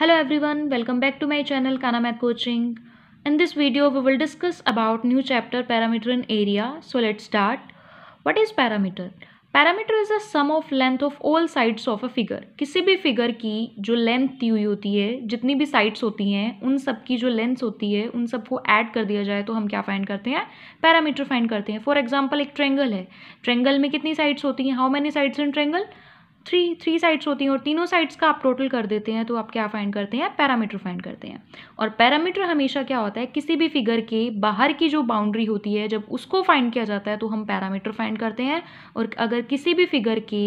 Hello everyone welcome back to my channel Kana math coaching in this video we will discuss about new chapter parameter in area so let start what is parameter parameter is a sum of length of all sides of a figure किसी भी figure की जो length दी हुई होती है जितनी भी sides होती हैं उन सब की जो लेंथ होती है उन सबको ऐड कर दिया जाए तो हम क्या फाइंड करते हैं पैरामीटर फाइंड करते हैं फॉर एग्जाम्पल एक ट्रेंगल है ट्रेंगल में कितनी साइड्स होती हैं how many sides in triangle three three sides होती हैं और तीनों साइड्स का आप टोटल कर देते हैं तो आप क्या फाइंड करते हैं पैरामीटर फाइंड करते हैं और पैरामीटर हमेशा क्या होता है किसी भी फिगर के बाहर की जो बाउंड्री होती है जब उसको फाइंड किया जाता है तो हम पैरामीटर फाइंड करते हैं और अगर किसी भी फिगर के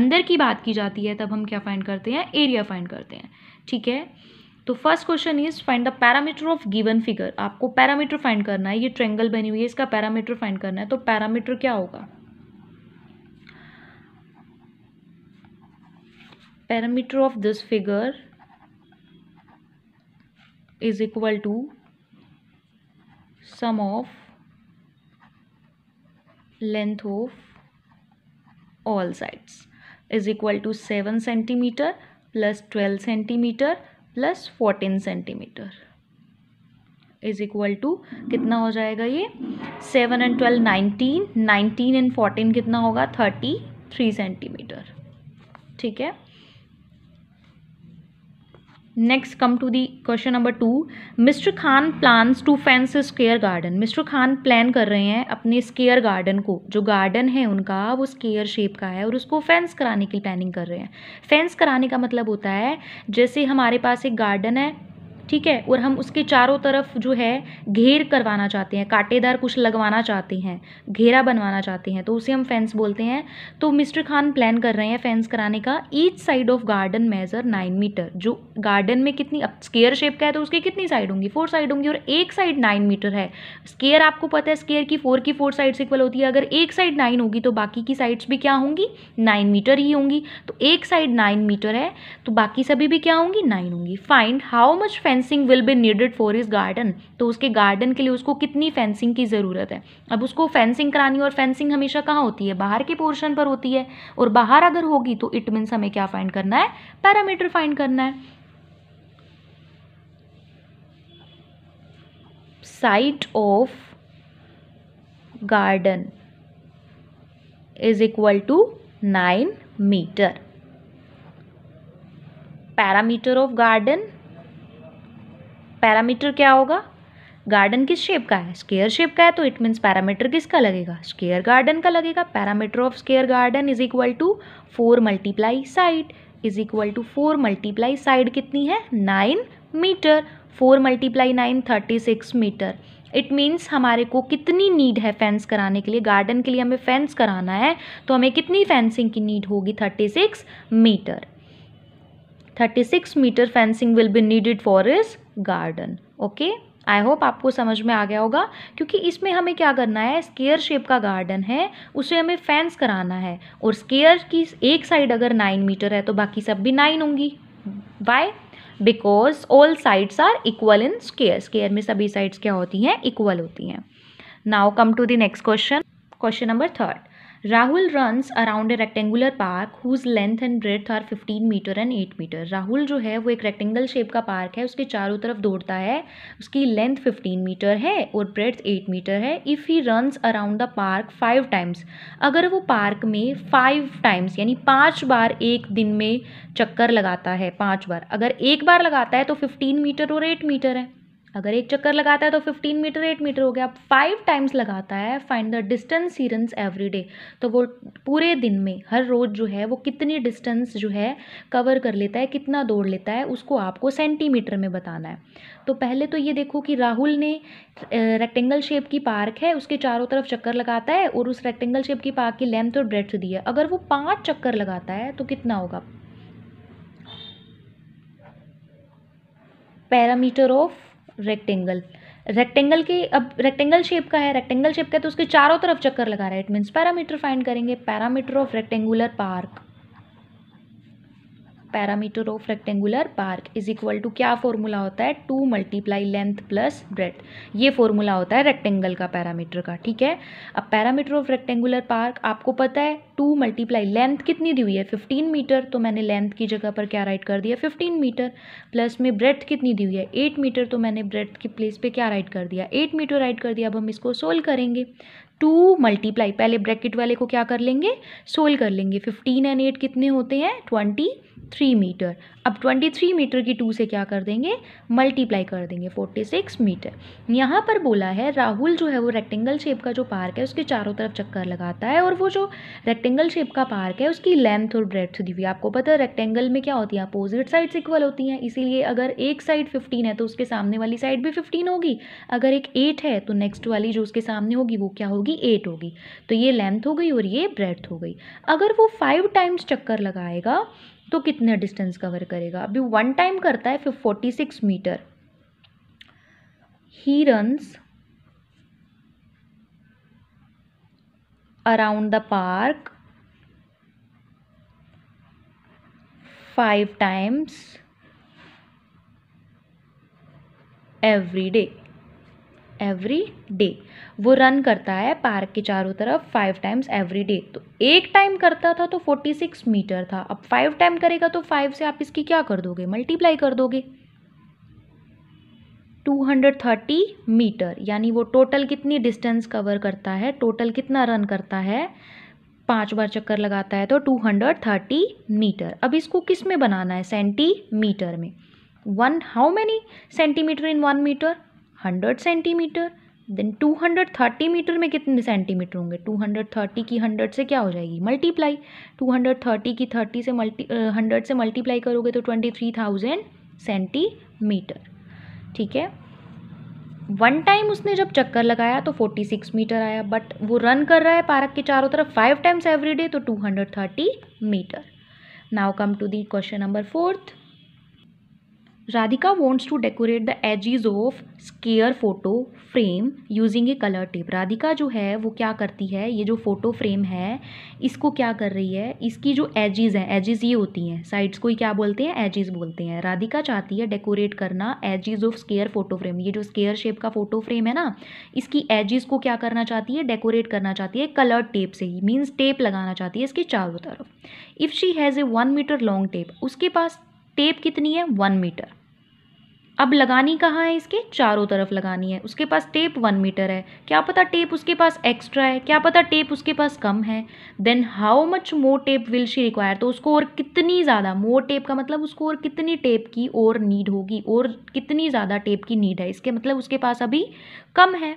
अंदर की बात की जाती है तब हम क्या फाइंड करते हैं एरिया फाइंड करते हैं ठीक है तो first question is find the parameter of given figure आपको पैरामीटर फाइंड करना है ये ट्रेंगल बनी हुई है इसका पैरामीटर फाइंड करना है तो पैरामीटर क्या होगा perimeter of this figure is equal to sum of length of all sides is equal to 7 centimeter plus 12 centimeter plus 14 centimeter is equal to कितना हो जाएगा ये seven and twelve nineteen nineteen and fourteen कितना होगा thirty three centimetre ठीक है next come to the question number two mister Khan plans to fence square garden mister Khan plan कर रहे हैं अपने स्केयर गार्डन को जो गार्डन है उनका वो स्केयर शेप का है और उसको फेंस कराने की प्लानिंग कर रहे हैं फेंस कराने का मतलब होता है जैसे हमारे पास एक गार्डन है ठीक है और हम उसके चारों तरफ जो है घेर करवाना चाहते हैं कांटेदार कुछ लगवाना चाहते हैं घेरा बनवाना चाहते हैं तो उसे हम फेंस बोलते हैं तो मिस्टर खान प्लान कर रहे हैं फेंस कराने का each side of garden measure nine metre जो गार्डन में कितनी अब स्केयर शेप का है तो उसकी कितनी साइड होंगी फोर साइड होंगी और एक साइड नाइन मीटर है स्केयर आपको पता है स्केयर की फोर की फोर साइड इक्वल होती है अगर एक साइड नाइन होगी तो बाकी की साइड्स भी क्या होंगी नाइन मीटर ही होंगी तो एक साइड नाइन मीटर है तो बाकी सभी भी क्या होंगी नाइन होंगी find how much fence fencing will be needed for his garden तो उसके गार्डन के लिए उसको कितनी फेंसिंग की ज़रूरत है अब उसको फेंसिंग करानी और फेंसिंग हमेशा कहाँ होती है बाहर के पोर्शन पर होती है और बाहर अगर होगी तो इट मीन्स हमें क्या फाइंड करना है पैरामीटर फाइंड करना है site of garden is equal to nine metre parameter of garden parameter क्या होगा गार्डन किस शेप का है स्केयर शेप का है तो इट मीन्स पैरामीटर किसका लगेगा स्केयर गार्डन का लगेगा parameter of square garden is equal to four multiply side is equal to four multiply side कितनी है nine metre four multiply nine thirty six metre it means हमारे को कितनी need है फेंस कराने के लिए गार्डन के लिए हमें फेंस कराना है तो हमें कितनी फेंसिंग की नीड होगी thirty six metre thirty six metre fencing will be needed for इस गार्डन ओके आई होप आपको समझ में आ गया होगा क्योंकि इसमें हमें क्या करना है स्केयर शेप का गार्डन है उसे हमें फेंस कराना है और स्केयर की एक साइड अगर नाइन मीटर है तो बाकी सब भी नाइन होंगी why because all sides are equal in square square में सभी साइड्स क्या होती हैं इक्वल होती हैं now come to the next question question number third Rahul runs around a rectangular park whose length and breadth are fifteen metre and eight metre Rahul जो है वो एक रेक्टेंगल शेप का पार्क है उसके चारों तरफ दौड़ता है उसकी लेंथ फिफ्टीन मीटर है और ब्रेथ एट मीटर है if he runs around the park five times अगर वो पार्क में फाइव टाइम्स यानी पाँच बार एक दिन में चक्कर लगाता है पाँच बार अगर एक बार लगाता है तो फिफ्टीन मीटर और एट मीटर है अगर एक चक्कर लगाता है तो फिफ्टीन मीटर एट मीटर हो गया फाइव टाइम्स लगाता है find the distance he runs every day तो वो पूरे दिन में हर रोज़ जो है वो कितनी डिस्टेंस जो है कवर कर लेता है कितना दौड़ लेता है उसको आपको सेंटीमीटर में बताना है तो पहले तो ये देखो कि राहुल ने रेक्टेंगल शेप की पार्क है उसके चारों तरफ चक्कर लगाता है और उस रेक्टेंगल शेप की पार्क की लेंथ और ब्रेथ दी है अगर वो पाँच चक्कर लगाता है तो कितना होगा पैरामीटर ऑफ रेक्टेंगल रेक्टेंगल की अब रेक्टेंगल शेप का है रेक्टेंगल शेप का है तो उसके चारों तरफ चक्कर लगा रहा है इट मीन्स पैरामीटर फाइंड करेंगे parameter of rectangular park parameter of rectangular park is equal to क्या फॉर्मूला होता है two multiply length plus breadth ये फॉर्मूला होता है रेक्टेंगल का पैरामीटर का ठीक है अब पैरामीटर ऑफ रेक्टेंगुलर पार्क आपको पता है टू मल्टीप्लाई लेंथ कितनी दी हुई है फिफ्टीन मीटर तो मैंने लेंथ की जगह पर क्या राइट कर दिया फिफ्टीन मीटर प्लस में ब्रेथ कितनी दी हुई है एट मीटर तो मैंने ब्रेथ की प्लेस पर क्या राइट कर दिया एट मीटर राइट कर दिया अब हम इसको सोल्व करेंगे टू मल्टीप्लाई पहले ब्रैकेट वाले को क्या कर लेंगे सोल्व कर लेंगे फिफ्टीन एंड एट कितने होते हैं ट्वेंटी थ्री मीटर अब ट्वेंटी थ्री मीटर की टू से क्या कर देंगे मल्टीप्लाई कर देंगे फोर्टी सिक्स मीटर यहाँ पर बोला है राहुल जो है वो रेक्टेंगल शेप का जो पार्क है उसके चारों तरफ चक्कर लगाता है और वो जो रेक्टेंगल शेप का पार्क है उसकी लेंथ और ब्रेथ दी हुई आपको पता है रेक्टेंगल में क्या होती है अपोजिट साइड्स इक्वल होती हैं इसीलिए अगर एक साइड फिफ्टीन है तो उसके सामने वाली साइड भी फिफ्टीन होगी अगर एक एट है तो नेक्स्ट वाली जो उसके सामने होगी वो क्या होगी एट होगी तो ये लेंथ हो गई और ये ब्रेथ हो गई अगर वो फाइव टाइम्स चक्कर लगाएगा तो कितना डिस्टेंस कवर करेगा अभी वन टाइम करता है फिर फोर्टी सिक्स मीटर ही runs around the park five times every day every day वो रन करता है पार्क के चारों तरफ फाइव टाइम्स एवरी डे तो एक टाइम करता था तो फोर्टी सिक्स मीटर था अब फाइव टाइम करेगा तो फाइव से आप इसकी क्या कर दोगे मल्टीप्लाई कर दोगे टू हंड्रेड थर्टी मीटर यानी वो टोटल कितनी डिस्टेंस कवर करता है टोटल कितना रन करता है पांच बार चक्कर लगाता है तो टू हंड्रेड थर्टी मीटर अब इसको किस में बनाना है सेंटीमीटर में one how many centimetre in one metre hundred centimetre then two hundred thirty metre में कितने सेंटीमीटर होंगे टू हंड्रेड थर्टी की हंड्रेड से क्या हो जाएगी मल्टीप्लाई टू हंड्रेड थर्टी की थर्टी से मल्टी हंड्रेड से मल्टीप्लाई करोगे तो ट्वेंटी थ्री थाउजेंड सेंटीमीटर ठीक है वन टाइम उसने जब चक्कर लगाया तो फोर्टी सिक्स मीटर आया बट वो रन कर रहा है पार्क के चारों तरफ फाइव टाइम्स एवरी डे तो two hundred thirty metre now come to the question number fourth Radhika wants to decorate the edges of square photo frame using a color tape. Radhika जो है वो क्या करती है ये जो फोटो फ्रेम है इसको क्या कर रही है इसकी जो एजिज़ हैं एजिज़ ये होती हैं साइड्स को ही क्या बोलते हैं एजिज़ बोलते हैं राधिका चाहती है डेकोरेट करना edges of square photo frame ये जो स्केयर शेप का फोटो फ्रेम है ना इसकी एजिज़ को क्या करना चाहती है डेकोरेट करना चाहती है कलर टेप से ही मीन्स टेप लगाना चाहती है इसके चारों तरफ if she has a one metre long tape उसके पास टेप कितनी है वन मीटर अब लगानी कहाँ है इसके चारों तरफ लगानी है उसके पास टेप वन मीटर है क्या पता टेप उसके पास एक्स्ट्रा है क्या पता टेप उसके पास कम है then how much more tape will she require तो उसको और कितनी ज़्यादा मोर टेप का मतलब उसको और कितनी टेप की और नीड होगी और कितनी ज़्यादा टेप की नीड है इसके मतलब उसके पास अभी कम है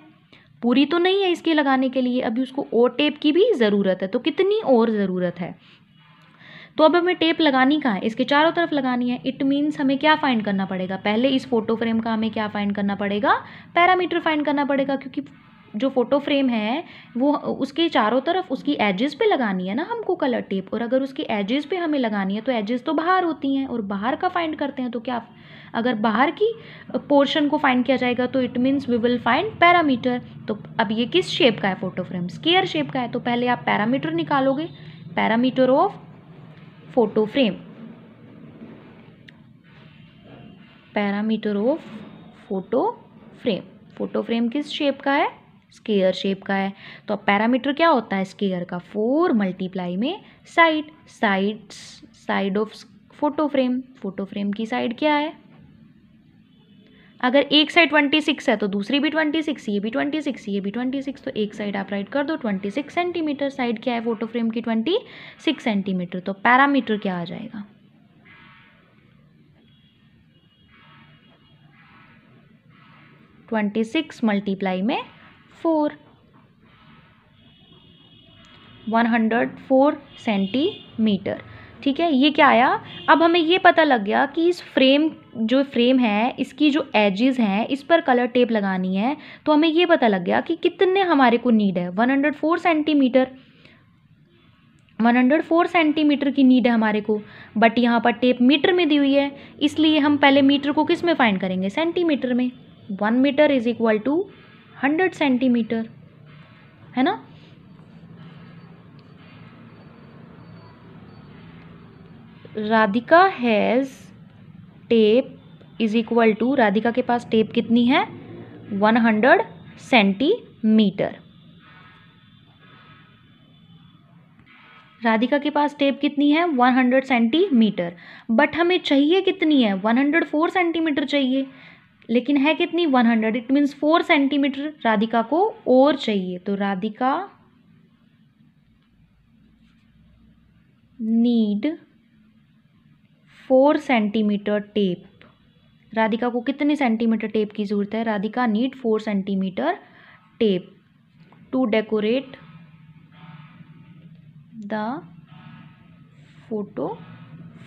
पूरी तो नहीं है इसके लगाने के लिए अभी उसको और टेप की भी ज़रूरत है तो कितनी और ज़रूरत है तो अब हमें टेप लगानी कहाँ है इसके चारों तरफ लगानी है इट मीन्स हमें क्या फाइंड करना पड़ेगा पहले इस फोटो फ्रेम का हमें क्या फाइंड करना पड़ेगा पैरामीटर फाइंड करना पड़ेगा क्योंकि जो फोटो फ्रेम है वो उसके चारों तरफ उसकी एजेस पे लगानी है ना हमको कलर टेप और अगर उसकी एजेस पे हमें लगानी है तो एजेस तो बाहर होती हैं और बाहर का फाइंड करते हैं तो क्या अगर बाहर की पोर्शन को फाइंड किया जाएगा तो it means we will find parameter तो अब ये किस शेप का है फोटो फ्रेम स्केयर शेप का है तो पहले आप पैरामीटर निकालोगे parameter of photo frame parameter of photo frame photo frame किस शेप का है स्केयर शेप का है तो अब पैरामीटर क्या होता है स्केयर का फोर मल्टीप्लाई में side side side of photo frame photo frame की साइड क्या है अगर एक साइड ट्वेंटी सिक्स है तो दूसरी भी ट्वेंटी सिक्स ये भी ट्वेंटी सिक्स ये भी ट्वेंटी सिक्स तो एक साइड आप राइट कर दो ट्वेंटी सिक्स सेंटीमीटर साइड क्या है फोटो फ्रेम की ट्वेंटी सिक्स सेंटीमीटर तो पैरामीटर क्या आ जाएगा ट्वेंटी सिक्स मल्टीप्लाई में four one hundred four centimetre ठीक है ये क्या आया अब हमें ये पता लग गया कि इस फ्रेम जो फ्रेम है इसकी जो एजेस हैं इस पर कलर टेप लगानी है तो हमें ये पता लग गया कि कितने हमारे को नीड है one hundred four centimetre one hundred four centimetre की नीड है हमारे को बट यहाँ पर टेप मीटर में दी हुई है इसलिए हम पहले मीटर को किस में फाइंड करेंगे सेंटीमीटर में one metre is equal to hundred centimetre है ना Radhika has tape is equal to Radhika के पास टेप कितनी है वन हंड्रेड सेंटीमीटर राधिका के पास टेप कितनी है 100 सेंटीमीटर बट हमें चाहिए कितनी है 104 सेंटीमीटर चाहिए लेकिन है कितनी 100 it means four centimetre Radhika को और चाहिए तो Radhika need four centimetre tape Radhika को कितने सेंटीमीटर टेप की ज़रूरत है Radhika need four centimetre tape to decorate the photo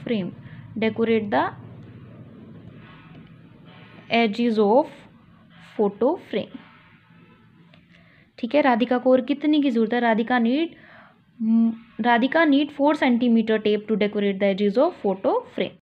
frame decorate the edges of photo frame ठीक है राधिका को और कितने की ज़रूरत है Radhika need Radhika need 4 cm tape to decorate the edges of photo frame.